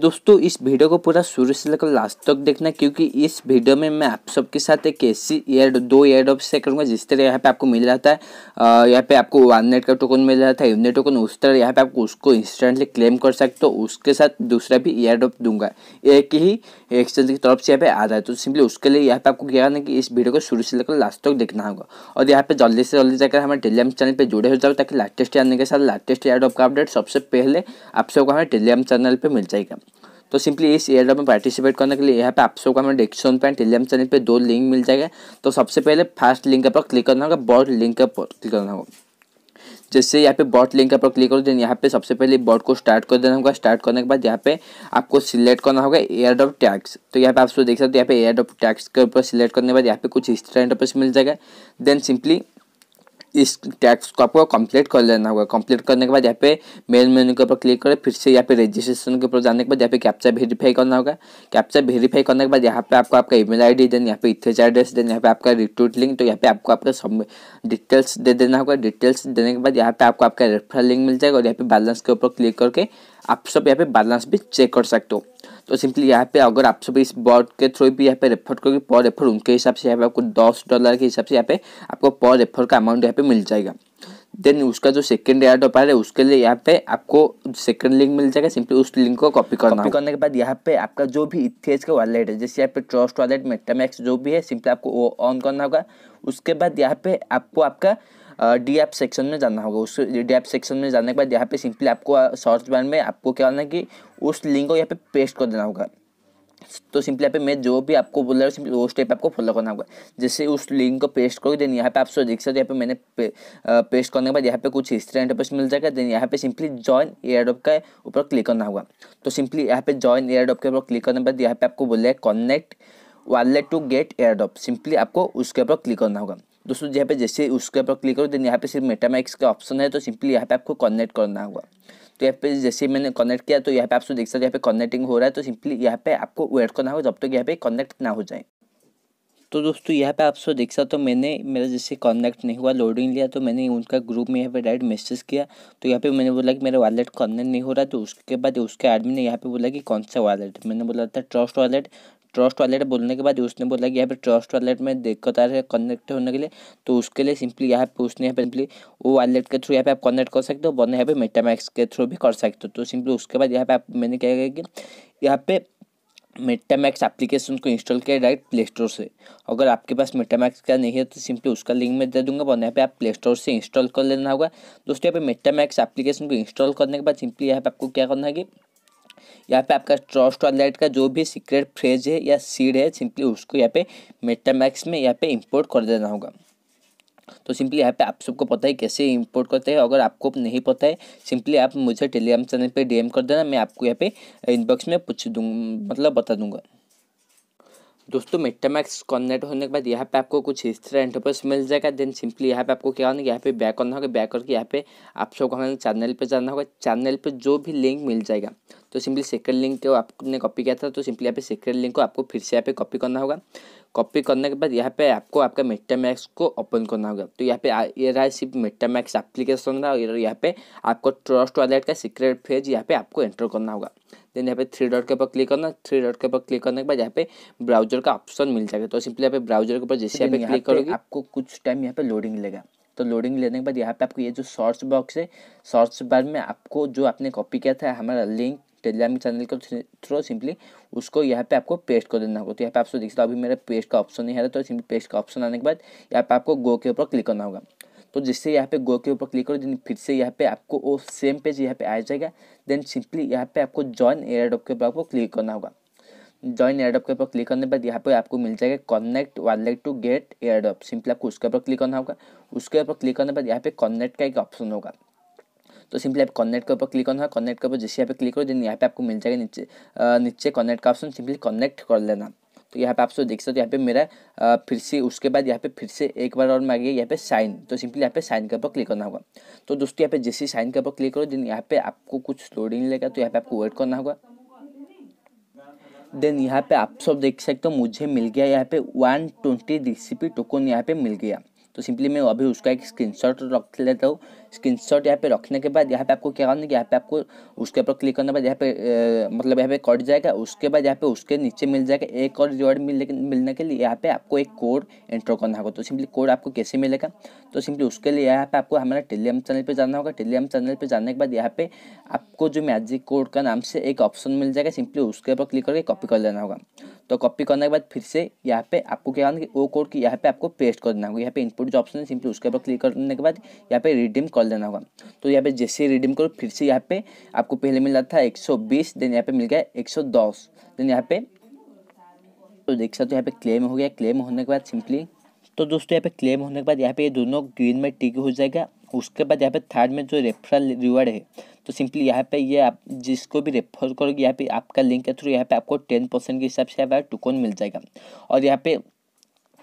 दोस्तों इस वीडियो को पूरा शुरू से लेकर लास्ट तक देखना क्योंकि इस वीडियो में मैं आप सबके साथ एक ऐसी एयर दो एयर ड्रॉप से करूँगा जिस तरह यहाँ पे आपको मिल रहा था यहाँ पे आपको वन नेट का टोकन मिल रहा था यूनिट टोकन उस तरह यहाँ पे आपको उसको इंस्टेंटली क्लेम कर सकते हो उसके साथ दूसरा भी एयर ड्रॉप दूंगा एक ही एक्सचेंज की तरफ से यहाँ पे आ रहा है तो सिंपली उसके लिए यहाँ पे आपको क्या करना कि इस वीडियो को शुरू से लेकर लास्ट तक देखना होगा और यहाँ पे जल्दी से जल्दी जाकर हमारे टेलीग्राम चैनल पर जुड़े हो जाओ ताकि लेटेस्ट आने के साथ लेटेस्ट एयर ड्रॉप का अपडेट सबसे पहले आप सबको हमारे टेलीग्राम चैनल पर मिल जाएगा तो सिंपली इस एयर ड्रॉप में पार्टिसिपेट करने के लिए यहाँ पे आप सबको हमें डिस्क्रिप्शन पे टेलीग्राम चैनल पे दो लिंक मिल जाएगा तो सबसे पहले फर्स्ट लिंक पर क्लिक करना होगा बॉट लिंक पर क्लिक करना होगा जैसे यहाँ पे बॉट लिंक पर क्लिक करो देन यहाँ पे सबसे पहले बॉट को स्टार्ट कर देना होगा स्टार्ट करने के बाद यहाँ पे आपको सिलेक्ट करना होगा एयर ड्रॉप टैक्स तो यहाँ पे आप देख सकते हो यहाँ पे एयर ड्रॉप टैक्स के ऊपर सिलेक्ट करने के बाद यहाँ पे कुछ तरह एंड मिल जाएगा देन सिंपली इस टैक्स को आपको कंप्लीट कर लेना होगा कंप्लीट करने के बाद यहाँ पे मेन मेन्यू के ऊपर क्लिक करें फिर से यहाँ पे रजिस्ट्रेशन के ऊपर जाने के बाद यहाँ पे कैप्चा वेरीफाई करना होगा कैप्चा वेरीफाई करने के बाद यहाँ पे आपको आपका ईमेल आई डी देन यहाँ पे इथेज एड्रेस देन यहाँ पे आपका रिक्रूट लिंक तो यहाँ पे आपको आपका सब डिटेल्स दे देना होगा डिटेल्स देने के बाद यहाँ पे आपको आपका रेफरल लिंक मिल जाएगा और यहाँ पे बैलेंस के ऊपर क्लिक करके आप सब यहाँ पे बैलेंस भी चेक कर सकते हो तो सिंपली यहाँ पे अगर आप सभी इस बॉड के थ्रू भी यहाँ पे रेफर करोगे पर रेफर उनके हिसाब से यहाँ पे आपको दस डॉलर के हिसाब से यहाँ पे आपको पर रेफर का अमाउंट यहाँ पे मिल जाएगा देन उसका जो सेकंड एड ऑपर है उसके लिए यहाँ पे आपको सेकंड लिंक मिल जाएगा सिंपली उस लिंक को कॉपी करना कॉपी करने के बाद यहाँ पे आपका जो भी इथेज का वॉलेट है जैसे यहाँ पे ट्रस्ट वॉलेट मेटामैक्स जो भी है सिंपली आपको वो ऑन करना होगा उसके बाद यहाँ पे आपको आपका डी एप सेक्शन में जाना होगा उस डी एप सेक्शन में जाने के बाद यहाँ पे सिंपली आपको सर्च बार में आपको क्या करना है कि उस लिंक को यहाँ पे पेस्ट कर देना होगा तो सिंपली यहाँ पे मैं जो भी आपको बोल रहा हूँ सिंपली वो स्टेप आपको फॉलो करना होगा जैसे उस लिंक को पेस्ट करो देन यहाँ पे आप सो देख सकते यहाँ पे मैंने पे, आ, पेस्ट करने के बाद यहाँ पे कुछ हिस्ट्री एंटरप्रेस मिल जाएगा देन यहाँ पे सिंपली जॉइन एयर के ऊपर क्लिक करना होगा तो सिंपली यहाँ पे जॉइन एयर के ऊपर क्लिक करने के बाद यहाँ पे आपको बोल रहा है connect wallet to get air simply आपको उसके ऊपर क्लिक करना होगा दोस्तों यहाँ पे जैसे उसके ऊपर क्लिक करो देन यहाँ पे सिर्फ मेटामैक्स का ऑप्शन है तो सिंपली यहाँ पे आपको कनेक्ट करना होगा तो यहाँ पे जैसे मैंने कनेक्ट किया तो यहाँ पे आप देख सकते हो यहाँ पे कनेक्टिंग हो रहा है तो सिंपली यहाँ पे आपको वेट करना होगा जब तक तो यहाँ पे कनेक्ट ना हो जाए तो दोस्तों यहाँ पे आप सो देख सकते हो तो मैंने मेरा जैसे कनेक्ट नहीं हुआ लोडिंग लिया तो मैंने उनका ग्रुप में यहाँ पे डायरेक्ट मैसेज किया तो यहाँ पे मैंने बोला कि मेरा वॉलेट कनेक्ट नहीं हो रहा तो उसके बाद उसके आदमी ने यहाँ पे बोला कि कौन सा वॉलेट मैंने बोला था ट्रस्ट वॉलेट ट्रस्ट वॉलेट बोलने के बाद उसने बोला कि यहाँ पे ट्रस्ट वॉलेट में दिक्कत आ रही है कनेक्ट होने के लिए तो उसके लिए सिंपली यहाँ पे उसने यहाँ पे सिंपली वो वॉलेट के थ्रू यहाँ पे आप कनेक्ट कर सकते हो बने यहाँ पे मेटामैक्स के थ्रू भी कर सकते हो तो सिंपली उसके बाद यहाँ पे आप मैंने क्या किया कि यहाँ पे मेटामैक्स एप्लीकेशन को इंस्टॉल किया डायरेक्ट प्ले स्टोर से अगर आपके पास मेटामैक्स का नहीं है तो सिंपली उसका लिंक मैं दे दूंगा वन यहाँ पे आप प्ले स्टोर से इंस्टॉल कर लेना होगा दोस्तों यहाँ पे मेटामैक्स एप्लीकेशन को इंस्टॉल करने के बाद सिंपली यहाँ पे आपको क्या करना है कि यहाँ पे आपका ट्रस्ट वॉलेट का जो भी सीक्रेट फ्रेज है या सीड है सिंपली उसको यहाँ पे मेटामैक्स में यहाँ पे इंपोर्ट कर देना होगा तो सिंपली यहाँ पे आप सबको पता है कैसे इंपोर्ट करते हैं अगर आपको नहीं पता है सिंपली आप मुझे टेलीग्राम चैनल पे डीएम कर देना मैं आपको यहाँ पे इनबॉक्स में पूछ दूँ मतलब बता दूंगा दोस्तों मेटामैक्स कनेक्ट होने के बाद यहाँ पे आपको कुछ इस तरह इंटरप्रेस मिल जाएगा देन सिंपली यहाँ पे आपको क्या होना यहाँ पे बैक करना होगा बैक करके यहाँ पे आप सबको हमारे चैनल पे जाना होगा चैनल पे जो भी लिंक मिल जाएगा तो सिंपली सेकंड लिंक को आपने कॉपी किया था तो सिंपली यहाँ पे सेकंड लिंक को आपको फिर से यहाँ पे कॉपी करना होगा कॉपी करने के बाद यहाँ पे आपको आपका मेटा मैक्स को ओपन करना होगा तो यहाँ पे ये रहा है सिर्फ मेटा मैक्स एप्लीकेशन रहा और यहाँ पे आपको ट्रस्ट वॉलेट का सीक्रेट फेज यहाँ पे आपको एंटर करना होगा देन यहाँ पे थ्री डॉट के ऊपर क्लिक करना थ्री डॉट के ऊपर क्लिक करने के बाद यहाँ पे ब्राउजर का ऑप्शन मिल जाएगा तो सिंपली यहाँ पे ब्राउजर के ऊपर जैसे यहाँ पे क्लिक करोगे आपको कुछ टाइम यहाँ पे लोडिंग लेगा तो लोडिंग लेने के बाद यहाँ पे आपको ये जो सर्च बॉक्स है सर्च बार में आपको जो आपने कॉपी किया था हमारा लिंक टेलीग्राम चैनल के थ्रू सिंपली उसको यहाँ पे आपको पेस्ट कर देना होगा तो यहाँ पे आप देख सकते हो अभी मेरा पेस्ट का ऑप्शन नहीं आ रहा तो सिंपली पेस्ट का ऑप्शन आने के बाद यहाँ पे आपको गो के ऊपर क्लिक करना होगा तो जिससे यहाँ पे गो के ऊपर क्लिक करो देन फिर से यहाँ पे आपको वो सेम पेज यहाँ पे आ जाएगा देन सिंपली यहाँ पे आपको जॉइन एयर के ऊपर आपको क्लिक करना होगा जॉइन एयर के ऊपर क्लिक करने के बाद यहाँ पे आपको मिल जाएगा connect wallet to get air simply आपको उसके ऊपर क्लिक करना होगा उसके ऊपर क्लिक करने के बाद यहाँ पे कनेक्ट का एक ऑप्शन होगा तो सिंपली आप कनेक्ट के ऊपर क्लिक करना है कनेक्ट के ऊपर जैसे यहाँ पे क्लिक करो दिन यहाँ पे आपको मिल जाएगा नीचे नीचे कनेक्ट का ऑप्शन सिंपली कनेक्ट कर लेना तो यहाँ पे आप सब देख सकते हो यहाँ पे मेरा फिर से उसके बाद यहाँ पे फिर से एक बार और मांगिए यहाँ पे साइन तो सिंपली यहाँ पे साइन के ऊपर क्लिक करना होगा तो दोस्तों यहाँ पे जैसे साइन के ऊपर क्लिक करो दिन यहाँ पे आपको कुछ लोडिंग लेगा तो यहाँ पे आपको वेट करना होगा देन यहाँ पे आप सब देख सकते हो मुझे मिल गया यहाँ पे वन ट्वेंटी डी टोकन यहाँ पे मिल गया तो सिंपली मैं अभी उसका एक स्क्रीनशॉट रख लेता हूँ स्क्रीन शॉट यहाँ पे रखने के बाद यहाँ पे आपको क्या करना है यहाँ पे आपको उसके ऊपर क्लिक करने के बाद यहाँ पे मतलब यहाँ पे कट जाएगा उसके बाद यहाँ पे उसके नीचे मिल जाएगा एक और रिवॉर्ड मिलने मिलने के लिए यहाँ पे आपको एक कोड एंटर करना होगा तो सिंपली कोड आपको कैसे मिलेगा तो सिंपली उसके लिए यहाँ पे आपको हमारे टेलीग्राम चैनल पर जाना होगा टेलीग्राम चैनल पर जाने के बाद यहाँ पे आपको जो मैजिक कोड का नाम से एक ऑप्शन मिल जाएगा सिंपली उसके ऊपर क्लिक करके कॉपी कर लेना होगा तो कॉपी करने के बाद फिर से यहाँ पे आपको क्या करना है वो कोड की यहाँ पे आपको पेस्ट कर देना होगा यहाँ पे इनपुट जो ऑप्शन है सिंपली उसके ऊपर क्लिक करने के बाद यहाँ पे रिडीम कर देना होगा तो यहाँ पे जैसे रिडीम करो फिर से यहाँ पे आपको पहले मिल रहा था 120 देन यहाँ पे मिल गया 110 देन यहाँ पे तो देख सकते हो यहाँ पे क्लेम हो गया क्लेम होने के बाद सिंपली तो दोस्तों यहाँ पे क्लेम होने के बाद यहाँ पे ये दोनों ग्रीन में टिक हो जाएगा उसके बाद यहाँ पे थर्ड में जो रेफरल रिवार्ड है तो सिंपली यहाँ पे ये आप जिसको भी रेफर करोगे यहाँ पे आपका लिंक के थ्रू यहाँ पे आपको टेन परसेंट के हिसाब से यहाँ टोकन मिल जाएगा और यहाँ पे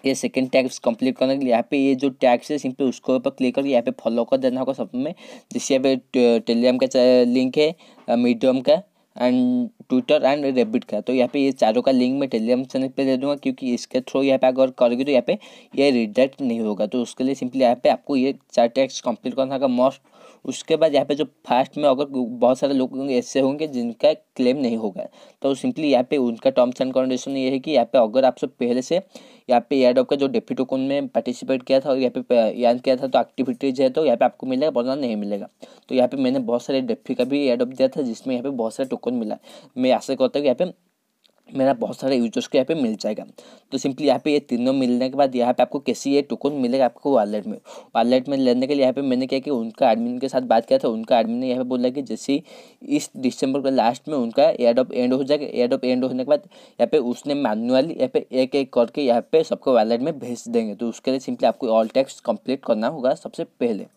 ये सेकेंड टैक्स कंप्लीट करने के लिए यहाँ पे ये जो टैक्स है सिंपली उसको ऊपर क्लिक करके यहाँ पे फॉलो कर देना होगा सब में जिससे यहाँ पे टेलीग्राम का लिंक है मीडियम का एंड ट्विटर एंड रेबिट का तो यहाँ पे ये चारों का लिंक मैं टेलीग्राम चैनल पे दे दूंगा क्योंकि इसके थ्रू यहाँ पे अगर करोगे तो यहाँ पे ये रिडायरेक्ट नहीं होगा तो उसके लिए सिंपली यहाँ पे आपको ये चार टैक्स कंप्लीट करना होगा मोस्ट उसके बाद यहाँ पे जो फास्ट में अगर बहुत सारे लोग ऐसे होंगे जिनका क्लेम नहीं होगा तो सिंपली यहाँ पे उनका टर्म्स एंड कंडीशन ये है कि यहाँ पे अगर आपसे पहले से यहाँ पे एयर का जो डेफी टोकन में पार्टिसिपेट किया था और यहाँ पे याद किया था तो एक्टिविटीज़ है तो यहाँ पे आपको मिलेगा वरना नहीं मिलेगा तो यहाँ पे मैंने बहुत सारे डेफी का भी एयर दिया था जिसमें यहाँ पे बहुत सारे टोकन मिला मैं आशा करता हूँ यहाँ पे मेरा बहुत सारे यूजर्स को यहाँ पे मिल जाएगा तो सिंपली यहाँ पे ये तीनों मिलने के बाद यहाँ पे आपको कैसी ये टोकन मिलेगा आपको वॉलेट में वॉलेट में लेने के लिए यहाँ पे मैंने क्या कि उनका एडमिन के साथ बात किया था उनका एडमिन ने यहाँ पे बोला कि जैसे इस दिसंबर के लास्ट में उनका ऑफ़ एंड हो जाएगा ऑफ़ एंड होने के बाद यहाँ पे उसने मैनुअली यहाँ पे एक एक करके यहाँ पे सबको वॉलेट में भेज देंगे तो उसके लिए सिंपली आपको ऑल टैक्स कंप्लीट करना होगा सबसे पहले